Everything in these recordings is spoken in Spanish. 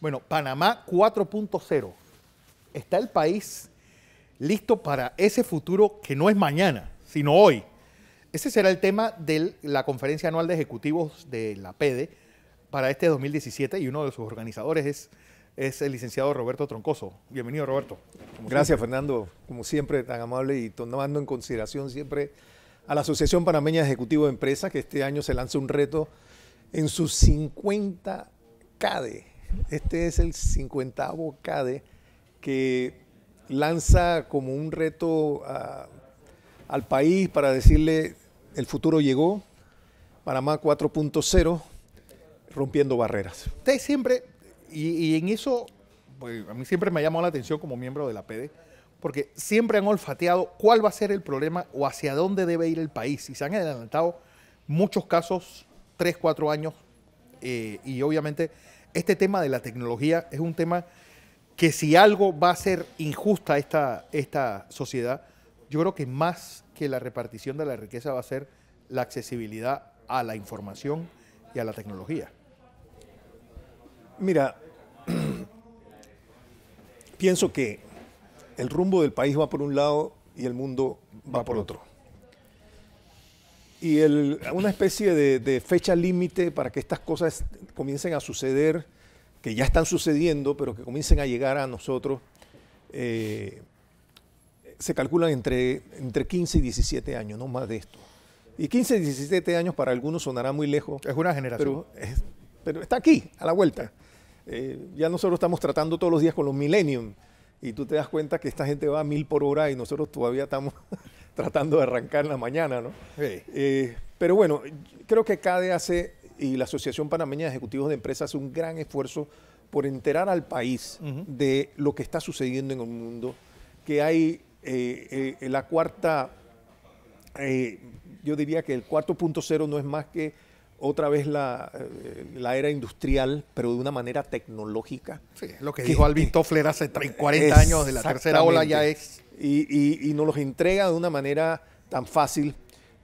Bueno, Panamá 4.0. Está el país listo para ese futuro que no es mañana, sino hoy. Ese será el tema de la conferencia anual de ejecutivos de la PEDE para este 2017 y uno de sus organizadores es, el licenciado Roberto Troncoso. Bienvenido, Roberto. Gracias, Fernando. Como siempre, tan amable y tomando en consideración siempre a la Asociación Panameña de Ejecutivos de Empresas, que este año se lanza un reto en sus 50 CADE este es el 50 CADE que lanza como un reto al país para decirle el futuro llegó, Panamá 4.0, rompiendo barreras. Ustedes siempre, y, en eso, pues, a mí siempre me ha llamado la atención como miembro de la PD, porque siempre han olfateado cuál va a ser el problema o hacia dónde debe ir el país. Y se han adelantado muchos casos, 3, 4 años, eh, y obviamente este tema de la tecnología es un tema que si algo va a ser injusta esta, esta sociedad, yo creo que más que la repartición de la riqueza va a ser la accesibilidad a la información y a la tecnología. Mira, pienso que el rumbo del país va por un lado y el mundo va, por otro y el, una especie de, fecha límite para que estas cosas comiencen a suceder, que ya están sucediendo, pero que comiencen a llegar a nosotros, eh, se calculan entre, entre 15 y 17 años, no más de esto. Y 15, 17 años para algunos sonará muy lejos. Es una generación. Pero, está aquí, a la vuelta. Eh, ya nosotros estamos tratando todos los días con los millennium y tú te das cuenta que esta gente va a mil por hora y nosotros todavía estamos tratando de arrancar en la mañana, ¿no? Eh, pero bueno, creo que CADE hace y la Asociación Panameña de Ejecutivos de Empresas hace un gran esfuerzo por enterar al país de lo que está sucediendo en el mundo, que hay eh, eh, la cuarta, yo diría que el punto 4.0 no es más que otra vez eh, la, era industrial, pero de una manera tecnológica. Sí, lo que, dijo Alvin Toffler hace 30, 40 eh, años de la tercera ola ya es. Y, y, nos los entrega de una manera tan fácil,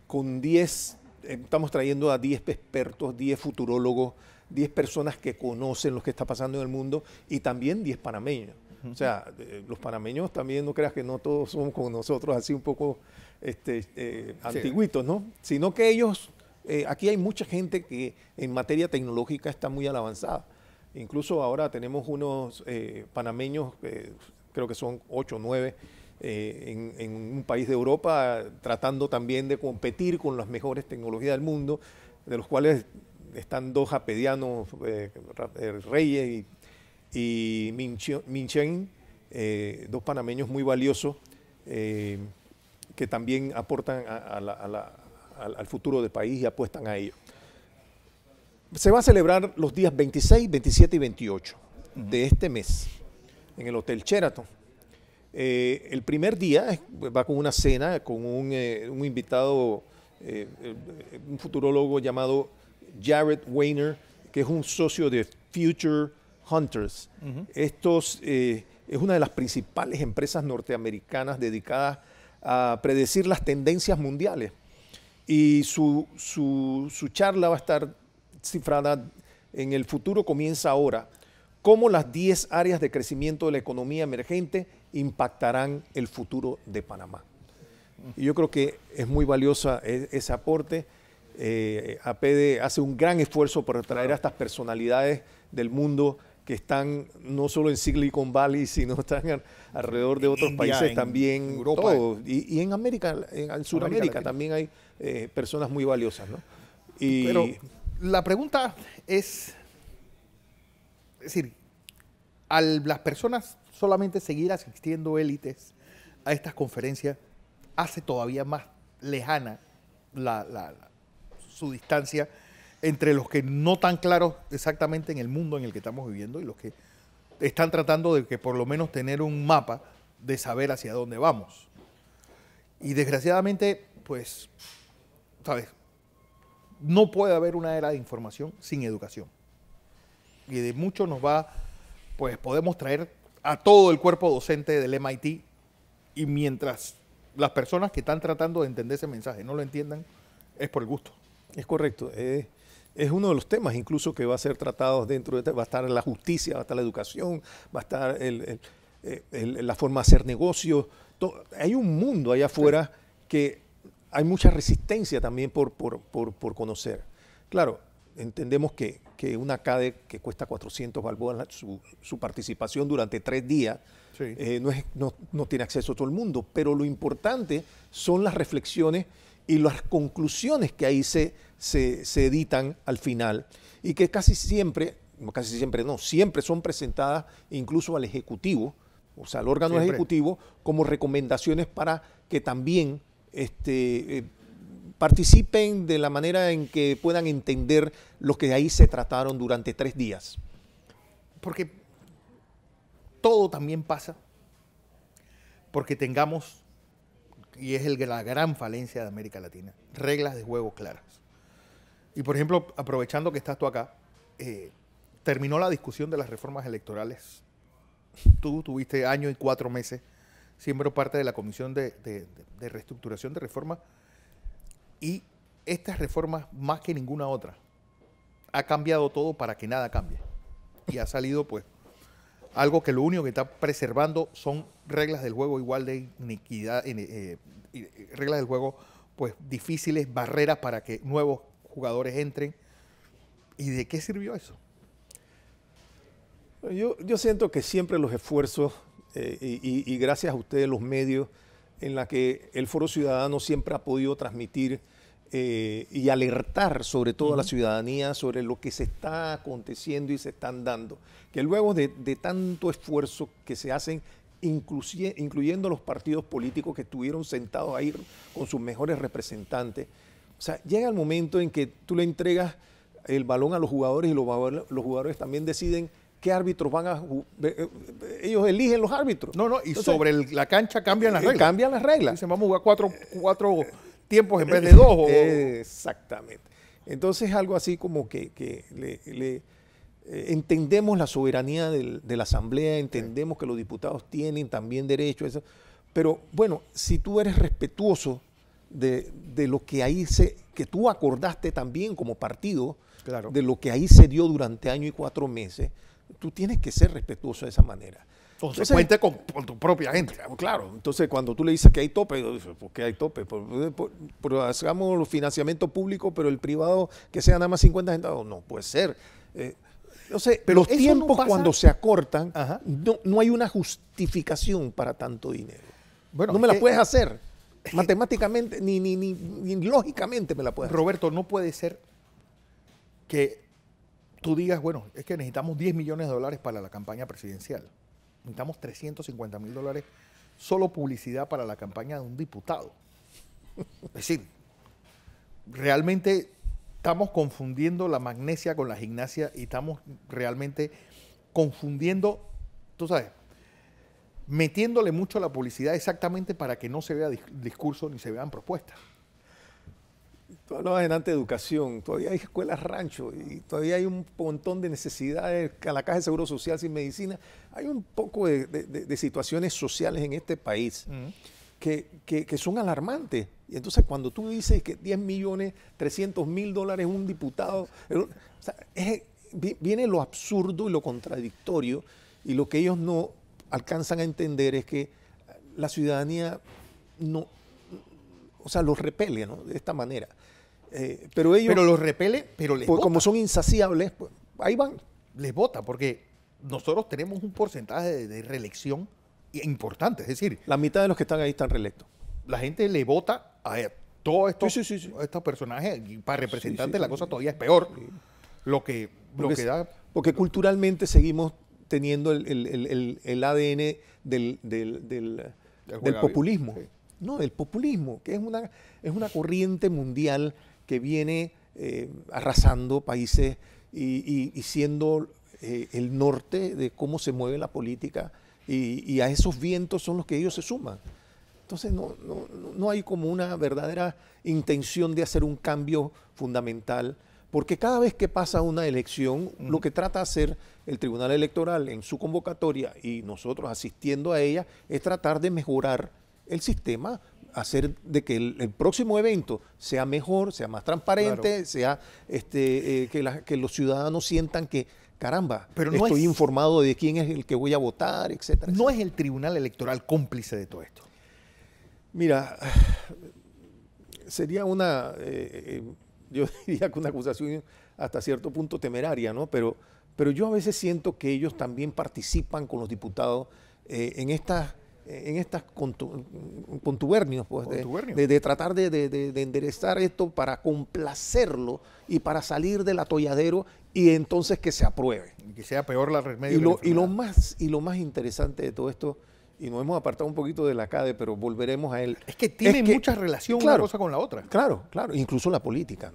con 10, eh, estamos trayendo a 10 expertos, 10 futurólogos, 10 personas que conocen lo que está pasando en el mundo y también 10 panameños. O sea, los panameños también, no creas que no todos somos como nosotros, así un poco este, antiguitos, ¿no? Sino que ellos eh, aquí hay mucha gente que en materia tecnológica está muy avanzada. Incluso ahora tenemos unos eh, panameños, eh, creo que son ocho o nueve, en, un país de Europa, tratando también de competir con las mejores tecnologías del mundo, de los cuales están dos japedianos, Reyes y, y Minchen, dos panameños muy valiosos que también aportan a la al, futuro del país y apuestan a ello. Se va a celebrar los días 26, 27 y 28 de este mes en el Hotel Sheraton. Eh, el primer día va con una cena con un, eh, invitado, eh, un futurólogo llamado Jared Weiner, que es un socio de Future Hunters. Esto es una de las principales empresas norteamericanas dedicadas a predecir las tendencias mundiales. Y su, charla va a estar cifrada en el futuro comienza ahora. ¿Cómo las 10 áreas de crecimiento de la economía emergente impactarán el futuro de Panamá? Y yo creo que es muy valiosa e, ese aporte. Eh, APD hace un gran esfuerzo por traer a estas personalidades del mundo que están no solo en Silicon Valley, sino están alrededor de otros países también, Europa, Y, en América, en, Sudamérica también hay eh, personas muy valiosas, ¿no? Y, Pero la pregunta es, es decir, a las personas solamente seguir asistiendo élites a estas conferencias hace todavía más lejana la, su distancia entre los que no tan claros exactamente en el mundo en el que estamos viviendo y los que están tratando de que por lo menos tener un mapa de saber hacia dónde vamos. Y desgraciadamente, pues, ¿sabes? No puede haber una era de información sin educación. Y de mucho nos va, pues podemos traer a todo el cuerpo docente del MIT y mientras las personas que están tratando de entender ese mensaje no lo entiendan, es por el gusto. Es correcto es uno de los temas incluso que va a ser tratado dentro de... Va a estar la justicia, va a estar la educación, va a estar eh, la forma de hacer negocios. hay un mundo allá afuera que hay mucha resistencia también por, por, conocer. Claro, entendemos que, una CADE que cuesta 400 balboas, su, participación durante tres días, eh, no, es, no, no tiene acceso a todo el mundo, pero lo importante son las reflexiones y las conclusiones que ahí se, se, editan al final y que casi siempre, casi siempre no, siempre son presentadas incluso al Ejecutivo, o sea, al órgano ejecutivo, como recomendaciones para que también este, eh, participen de la manera en que puedan entender lo que ahí se trataron durante tres días. Porque todo también pasa porque tengamos y es el, la gran falencia de América Latina, reglas de juego claras. Y por ejemplo, aprovechando que estás tú acá, eh, terminó la discusión de las reformas electorales. Tú tuviste año y cuatro meses siendo parte de la Comisión de, de Reestructuración de Reformas y estas reformas, más que ninguna otra, ha cambiado todo para que nada cambie. Y ha salido pues algo que lo único que está preservando son reglas del juego igual de iniquidad, eh, eh, eh, reglas del juego pues difíciles, barreras para que nuevos jugadores entren. ¿Y de qué sirvió eso? Yo, siento que siempre los esfuerzos, y, y, gracias a ustedes los medios, en la que el Foro Ciudadano siempre ha podido transmitir eh, y alertar sobre todo a la ciudadanía sobre lo que se está aconteciendo y se están dando. Que luego de, tanto esfuerzo que se hacen, incluyendo los partidos políticos que estuvieron sentados ahí con sus mejores representantes, o sea, llega el momento en que tú le entregas el balón a los jugadores y los, jugadores también deciden qué árbitros van a eh, eh, ellos eligen los árbitros. No, no, y sobre la cancha cambian las reglas. Cambian las reglas. Dicen, vamos a jugar cuatro, cuatro tiempos en vez de dos. Exactamente. Entonces algo así como que, le, eh, entendemos la soberanía de la Asamblea, entendemos que los diputados tienen también derecho a eso. Pero bueno, si tú eres respetuoso de, lo que ahí se, que tú acordaste también como partido, claro. de lo que ahí se dio durante año y cuatro meses, tú tienes que ser respetuoso de esa manera. Entonces, cuente con, tu propia gente. Pues, claro. Entonces, cuando tú le dices que hay tope, yo ¿por pues, qué hay tope? Pues, eh, hagamos financiamiento público pero el privado que sea nada más 50 centavos. No puede ser. Eh, no sé, pero los tiempos cuando se acortan, no, hay una justificación para tanto dinero. Bueno, no me la puedes hacer. Matemáticamente, ni, lógicamente me la puedes Roberto, no puede ser que tú digas, bueno, es que necesitamos 10 millones de dólares para la campaña presidencial necesitamos 350 mil dólares solo publicidad para la campaña de un diputado. Es decir, realmente estamos confundiendo la magnesia con la gimnasia y estamos realmente confundiendo, tú sabes, metiéndole mucho a la publicidad exactamente para que no se vea discurso ni se vean propuestas. Tú hablabas delante de educación, todavía hay escuelas rancho y todavía hay un montón de necesidades, a la caja de seguro social sin medicina. Hay un poco de, situaciones sociales en este país que, son alarmantes. Y entonces cuando tú dices que 10 millones, 300 mil dólares un diputado, o sea, viene lo absurdo y lo contradictorio y lo que ellos no alcanzan a entender es que la ciudadanía no, o sea, los repele de esta manera. Eh, pero ellos. Pero los repele, pero Como son insaciables, pues, ahí van. Les vota, porque nosotros tenemos un porcentaje de, reelección importante. Es decir, la mitad de los que están ahí están reelectos. La gente le vota a todos estos, estos personajes. para representantes la cosa todavía es peor. Lo que, lo porque, da. Porque culturalmente seguimos teniendo el, ADN del, populismo. No, el populismo, que es una, es una corriente mundial que viene eh, arrasando países y, siendo eh, el norte de cómo se mueve la política y, a esos vientos son los que ellos se suman. Entonces no, hay como una verdadera intención de hacer un cambio fundamental, porque cada vez que pasa una elección, lo que trata de hacer el Tribunal Electoral en su convocatoria y nosotros asistiendo a ella es tratar de mejorar el sistema hacer de que el, próximo evento sea mejor, sea más transparente, sea este, eh, que, los ciudadanos sientan que, caramba, estoy informado de quién es el que voy a votar, etcétera. ¿No es el Tribunal Electoral cómplice de todo esto? Mira, sería una, eh, eh, yo diría que una acusación hasta cierto punto temeraria, ¿no? Pero, pero yo a veces siento que ellos también participan con los diputados en estas eh, en estas contubernios, pues, de, tratar de, enderezar esto para complacerlo y para salir del atolladero y entonces que se apruebe. Y que sea peor la remedio. Y lo, más, y lo más interesante de todo esto, y nos hemos apartado un poquito de la CADE, pero volveremos a él. Es que tiene mucha relación una cosa con la otra. Claro, claro, incluso la política.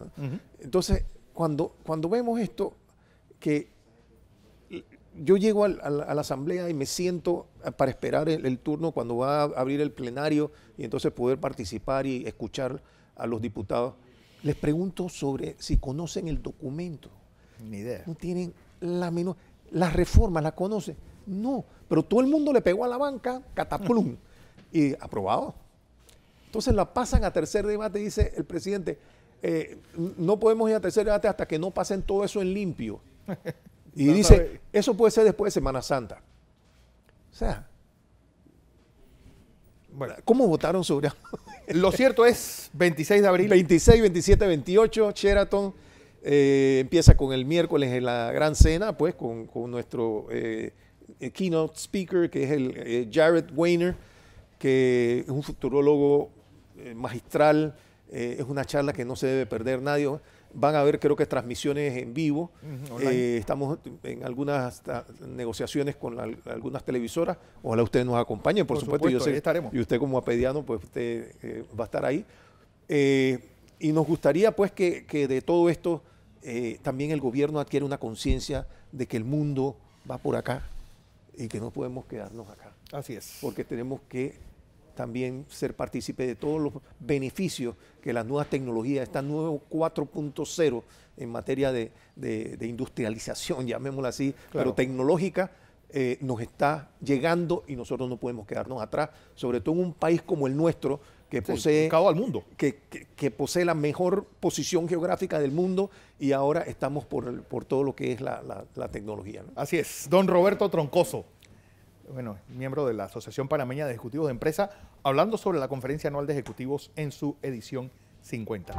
Entonces, cuando, cuando vemos esto, que yo llego al, a la asamblea y me siento eh, para esperar el, turno cuando va a abrir el plenario y entonces poder participar y escuchar a los diputados. Les pregunto sobre si conocen el documento. Ni idea. No tienen la menor. Las reformas, ¿las conocen? No. Pero todo el mundo le pegó a la banca, cataplum. y aprobado. Entonces la pasan a tercer debate, dice el presidente. Eh, no podemos ir a tercer debate hasta que no pasen todo eso en limpio. Y dice, eso puede ser después de Semana Santa. O sea, ¿cómo votaron sobre Lo cierto es, 26 de abril. 26, 27, 28, Sheraton eh, empieza con el miércoles en la gran cena, pues, con, nuestro eh, eh, keynote speaker, que es el Jared Weiner, que es un futurólogo magistral, es una charla que no se debe perder nadie. Van a haber, creo que, transmisiones en vivo. Eh, estamos en algunas ah, negociaciones con algunas televisoras. Ojalá ustedes nos acompañen, por, supuesto. estaremos. Y usted como apediano, pues usted eh, va a estar ahí. Eh, y nos gustaría, pues, que, que de todo esto también el gobierno adquiere una conciencia de que el mundo va por acá y que no podemos quedarnos acá. Así es. Porque tenemos que también ser partícipe de todos los beneficios que las nuevas tecnologías, esta nueva 4.0 en materia de, industrialización, llamémosla así, pero tecnológica, eh, nos está llegando y nosotros no podemos quedarnos atrás, sobre todo en un país como el nuestro, que posee al mundo. Que, posee la mejor posición geográfica del mundo y ahora estamos por, por todo lo que es la, tecnología. Así es, don Roberto Troncoso bueno, miembro de la Asociación Panameña de Ejecutivos de Empresa, hablando sobre la conferencia anual de ejecutivos en su edición 50.